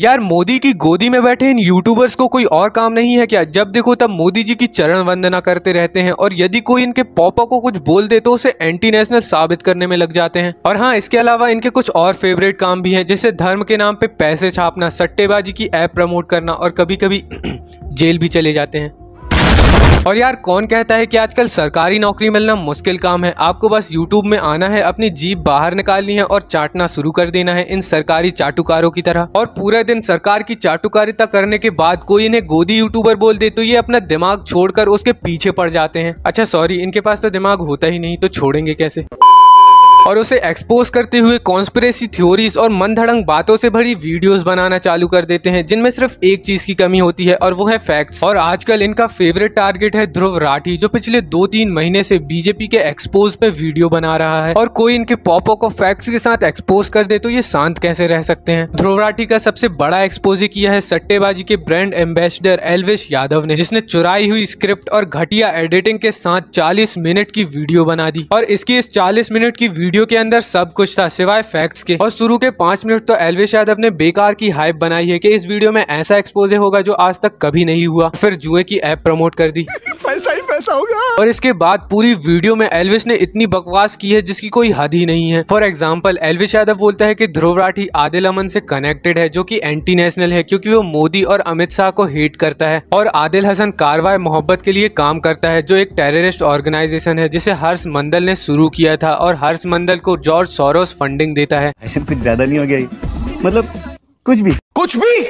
यार मोदी की गोदी में बैठे इन यूट्यूबर्स को कोई और काम नहीं है क्या जब देखो तब मोदी जी की चरण वंदना करते रहते हैं और यदि कोई इनके पॉपा को कुछ बोल दे तो उसे एंटी नेशनल साबित करने में लग जाते हैं और हाँ इसके अलावा इनके कुछ और फेवरेट काम भी हैं जैसे धर्म के नाम पे पैसे छापना सट्टेबाजी की ऐप प्रमोट करना और कभी कभी जेल भी चले जाते हैं और यार कौन कहता है कि आजकल सरकारी नौकरी मिलना मुश्किल काम है आपको बस यूट्यूब में आना है अपनी जीप बाहर निकालनी है और चाटना शुरू कर देना है इन सरकारी चाटुकारों की तरह और पूरे दिन सरकार की चाटुकारिता करने के बाद कोई इन्हें गोदी यूट्यूबर बोल दे तो ये अपना दिमाग छोड़कर उसके पीछे पड़ जाते हैं अच्छा सॉरी इनके पास तो दिमाग होता ही नहीं तो छोड़ेंगे कैसे और उसे एक्सपोज करते हुए कॉन्स्परेसी थ्योरीज और मनधड़ंग बातों से भरी वीडियोस बनाना चालू कर देते हैं जिनमें सिर्फ एक चीज की कमी होती है और वो है फैक्ट्स और आजकल इनका फेवरेट टारगेट है ध्रुव राठी जो पिछले दो तीन महीने से बीजेपी के एक्सपोज पे वीडियो बना रहा है और कोई इनके पॉपो को फैक्ट्स के साथ एक्सपोज कर दे तो ये शांत कैसे रह सकते हैं ध्रुव राठी का सबसे बड़ा एक्सपोज किया है सट्टेबाजी के ब्रांड एम्बेसडर एलवेश यादव ने जिसने चुराई हुई स्क्रिप्ट और घटिया एडिटिंग के साथ चालीस मिनट की वीडियो बना दी और इसकी इस चालीस मिनट की वीडियो वीडियो के अंदर सब कुछ था सिवाय फैक्ट्स के और शुरू के पांच मिनट तो एलविश यादव ने बेकार की हाइप बनाई है कि इस वीडियो में ऐसा एक्सपोजे होगा जो आज तक कभी नहीं हुआ फिर जुए की ऐप प्रमोट कर दी कैसा और इसके बाद पूरी वीडियो में एलविश ने इतनी बकवास की है जिसकी कोई हद ही नहीं है फॉर एग्जाम्पल एलविश यादव बोलता है की ध्रुव राठी आदिल अमन से कनेक्टेड है जो की एंटी नेशनल है क्यूँकी वो मोदी और अमित शाह को हेट करता है और आदिल हसन कारवाई मोहब्बत के लिए काम करता है जो एक टेररिस्ट ऑर्गेनाइजेशन है जिसे हर्ष मंदल ने शुरू किया था और हर्ष मंदल को जॉर्ज सोरोस फंडिंग देता है तो कुछ ज्यादा नहीं हो गया मतलब कुछ भी कुछ भी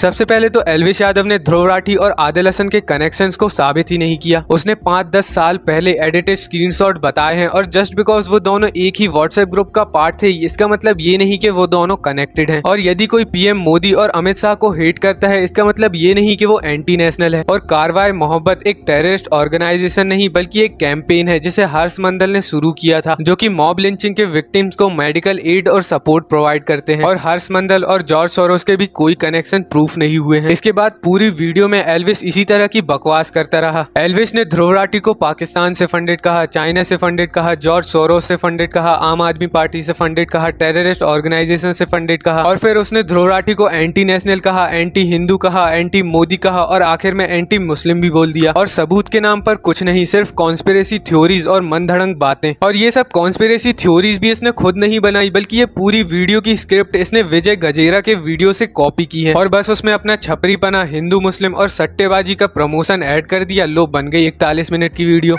सबसे पहले तो एलविश यादव ने ध्रुव राठी और आदिल हसन के कनेक्शन को साबित ही नहीं किया उसने पाँच दस साल पहले एडिटेड शॉट बताए हैं और जस्ट बिकॉज वो दोनों एक ही व्हाट्सएप ग्रुप का पार्ट थे इसका मतलब ये नहीं कि वो दोनों कनेक्टेड हैं और यदि कोई पीएम मोदी और अमित शाह को हेट करता है इसका मतलब ये नहीं की वो एंटी नेशनल है और कारवाए मोहब्बत एक टेररिस्ट ऑर्गेनाइजेशन नहीं बल्कि एक कैंपेन है जिसे हर्ष मंडल ने शुरू किया था जो की मॉब लिंचिंग के विक्टिम्स को मेडिकल एड और सपोर्ट प्रोवाइड करते हैं और हर्ष मंडल और जॉर्ज सोरोस के भी कोई कनेक्शन प्रूफ नहीं हुए हैं इसके बाद पूरी वीडियो में एल्विस इसी तरह की बकवास करता रहा एलविस ने ध्रुव राठी को पाकिस्तान से फंडेड कहा चाइना से फंडेड कहा जॉर्ज सोरोस से फंडेड कहा आम आदमी पार्टी से फंडेड कहा टेररिस्ट ऑर्गेनाइजेशन से फंडेड कहा और फिर उसने ध्रुव राठी को एंटी नेशनल कहा एंटी हिंदू कहा एंटी मोदी कहा और आखिर में एंटी मुस्लिम भी बोल दिया और सबूत के नाम पर कुछ नहीं सिर्फ कॉन्स्पेरेसी थ्योरीज और मनधड़ंग बातें और ये सब कॉन्स्पेरेसी थ्योरीज भी इसने खुद नहीं बनाई बल्कि ये पूरी वीडियो की स्क्रिप्ट इसने विजय गजेरा के वीडियो से कॉपी की है और बस उसमें अपना छपरीपना हिंदू मुस्लिम और सट्टेबाजी का प्रमोशन ऐड कर दिया लो बन गई इकतालीस मिनट की वीडियो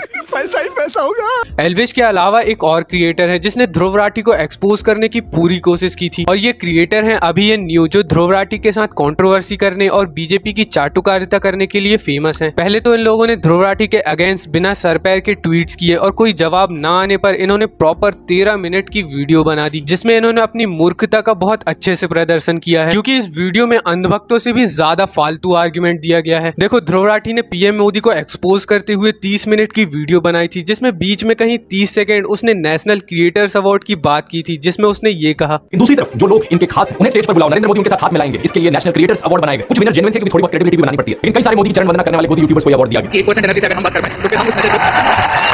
एलविश के अलावा एक और क्रिएटर है जिसने ध्रुवराठी को एक्सपोज करने की पूरी कोशिश की थी और ये क्रिएटर है अभी ये न्यू जो ध्रुवराठी के साथ कंट्रोवर्सी करने और बीजेपी की चाटुकारिता करने के लिए फेमस है पहले तो इन लोगों ने ध्रुवराठी के अगेंस्ट बिना सर पैर के ट्वीट किए और कोई जवाब न आने पर इन्होंने प्रॉपर तेरह मिनट की वीडियो बना दी जिसमे इन्होंने अपनी मूर्खता का बहुत अच्छे से प्रदर्शन किया है क्यूँकी इस वीडियो में अंधभक्तों से भी ज्यादा फालतू आर्ग्यूमेंट दिया गया है देखो ध्रुवराठी ने पीएम मोदी को एक्सपोज करते हुए तीस मिनट की वीडियो बनाई थी जिसमें बीच में कहीं तीस सेकेंड उसने नेशनल क्रिएटर्स अवार्ड की बात की थी जिसमें उसने ये कहा दूसरी तरफ जो लोग इनके खास उन्हें स्टेज पर बुलाओ नरेंद्र मोदी उनके साथ हाथ मिलाएंगे इसके लिए नेशनल क्रिएटर्स अवार्ड बनाएंगे कुछ विनर जेनुइन थे क्योंकि थोड़ी बहुत क्रेडिबिलिटी भी बनानी पड़ती है लेकिन कई सारे मोदी चरण वंदना करने वाले मोदी यूट्यूबर्स को अवार्ड दिया गया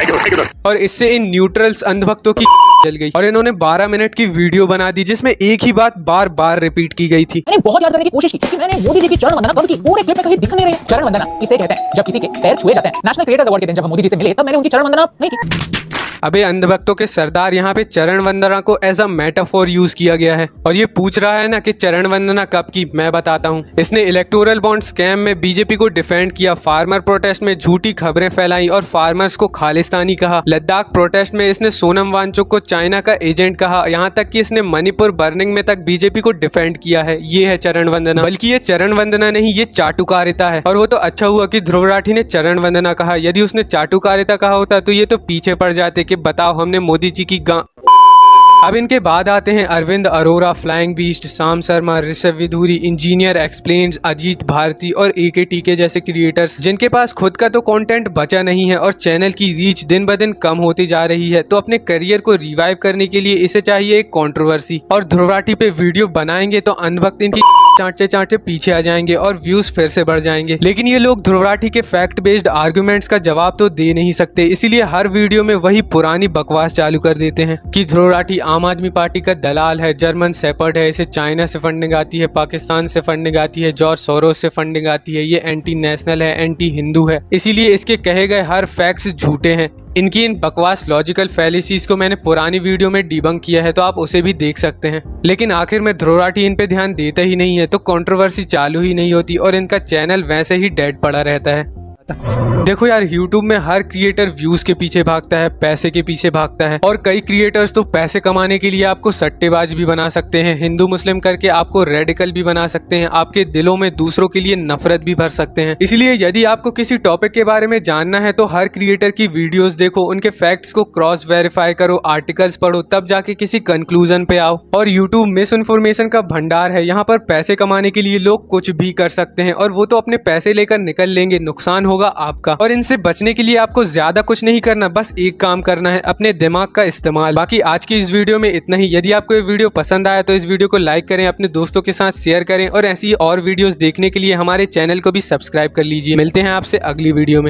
और इससे इन न्यूट्रल्स अंधभक्तों की जल गई और इन्होंने 12 मिनट की वीडियो बना दी जिसमें एक ही बात बार बार रिपीट की गई थी मैंने बहुत याद करने की कोशिश की मैंने मोदी जी की चरण वंदना बंद की पूरे क्लिप में कहीं दिख नहीं रहे चरण वंदना इसे कहते हैं जब किसी के पैर छुए जाते हैं नेशनल क्रिएटर्स अवार्ड के दिन जब हम मोदी जी से मिले तब मैंने उनकी चरण वंदना नहीं की अबे अंधभक्तों के सरदार यहाँ पे चरण वंदना को एज अ मेटाफोर यूज किया गया है और ये पूछ रहा है ना कि चरण वंदना कब की मैं बताता हूँ इसने इलेक्टोरल बॉन्ड स्कैम में बीजेपी को डिफेंड किया फार्मर प्रोटेस्ट में झूठी खबरें फैलाई और फार्मर्स को खालिस्तान पाकिस्तानी कहा लद्दाख प्रोटेस्ट में इसने सोनम वांचुक को चाइना का एजेंट कहा यहाँ तक कि इसने मणिपुर बर्निंग में तक बीजेपी को डिफेंड किया है ये है चरण वंदना बल्कि ये चरण वंदना नहीं ये चाटुकारिता है और वो तो अच्छा हुआ की ध्रुव राठी ने चरण वंदना कहा यदि उसने चाटुकारिता कहा होता तो ये तो पीछे पड़ जाते की बताओ हमने मोदी जी की अब इनके बाद आते हैं Arvind Arora flying beast Sham Sharma Rishabh Vidhuri engineer explain Ajeet Bharti और ए के टीके जैसे क्रिएटर्स जिनके पास खुद का तो कंटेंट बचा नहीं है और चैनल की रीच दिन ब दिन कम होती जा रही है तो अपने करियर को रिवाइव करने के लिए इसे चाहिए एक कॉन्ट्रोवर्सी और ध्रुवराठी पे वीडियो बनाएंगे तो अनवक्त इनकी चाटे चाटे पीछे आ जाएंगे और व्यूज फिर से बढ़ जाएंगे लेकिन ये लोग ध्रुवराठी के फैक्ट बेस्ड आर्ग्यूमेंट्स का जवाब तो दे नहीं सकते इसीलिए हर वीडियो में वही पुरानी बकवास चालू कर देते हैं कि ध्रुवराठी आम आदमी पार्टी का दलाल है जर्मन सेपर्ड है इसे चाइना से फंडिंग आती है पाकिस्तान से फंडिंग आती है जॉर्ज सोरोस से फंडिंग आती है ये एंटी नेशनल है एंटी हिंदू है इसीलिए इसके कहे गए हर फैक्ट्स झूठे हैं इनकी इन बकवास लॉजिकल फैलिसीज को मैंने पुरानी वीडियो में डिबंग किया है तो आप उसे भी देख सकते हैं लेकिन आखिर में ध्रोराठी इन पे ध्यान देता ही नहीं है तो कंट्रोवर्सी चालू ही नहीं होती और इनका चैनल वैसे ही डेड पड़ा रहता है देखो यार YouTube में हर क्रिएटर व्यूज के पीछे भागता है पैसे के पीछे भागता है और कई क्रिएटर्स तो पैसे कमाने के लिए आपको सट्टेबाज भी बना सकते हैं हिंदू मुस्लिम करके आपको रेडिकल भी बना सकते हैं आपके दिलों में दूसरों के लिए नफरत भी भर सकते हैं इसलिए यदि आपको किसी टॉपिक के बारे में जानना है तो हर क्रिएटर की वीडियोज देखो उनके फैक्ट्स को क्रॉस वेरीफाई करो आर्टिकल्स पढ़ो तब जाके किसी कंक्लूजन पे आओ और यूट्यूब मिस इन्फॉर्मेशन का भंडार है यहाँ पर पैसे कमाने के लिए लोग कुछ भी कर सकते हैं और वो तो अपने पैसे लेकर निकल लेंगे नुकसान हो होगा आपका और इनसे बचने के लिए आपको ज्यादा कुछ नहीं करना बस एक काम करना है अपने दिमाग का इस्तेमाल बाकी आज की इस वीडियो में इतना ही यदि आपको ये वीडियो पसंद आया तो इस वीडियो को लाइक करें अपने दोस्तों के साथ शेयर करें और ऐसी और वीडियो देखने के लिए हमारे चैनल को भी सब्सक्राइब कर लीजिए मिलते हैं आपसे अगली वीडियो में